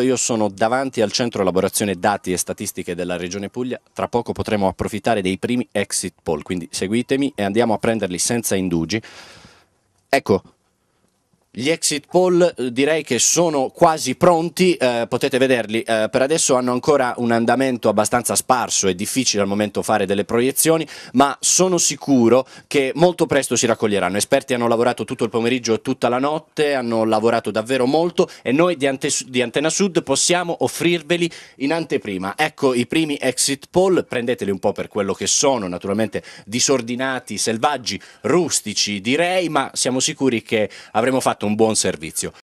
io sono davanti al centro elaborazione dati e statistiche della Regione Puglia, tra poco potremo approfittare dei primi exit poll, quindi seguitemi e andiamo a prenderli senza indugi. Ecco, gli exit poll eh, direi che sono quasi pronti, eh, potete vederli, eh, per adesso hanno ancora un andamento abbastanza sparso, è difficile al momento fare delle proiezioni, ma sono sicuro che molto presto si raccoglieranno. Esperti hanno lavorato tutto il pomeriggio e tutta la notte, hanno lavorato davvero molto e noi di, Ante di Antena Sud possiamo offrirveli in anteprima. Ecco i primi exit poll, prendeteli un po' per quello che sono, naturalmente disordinati, selvaggi, rustici direi, ma siamo sicuri che avremo fatto un buon servizio.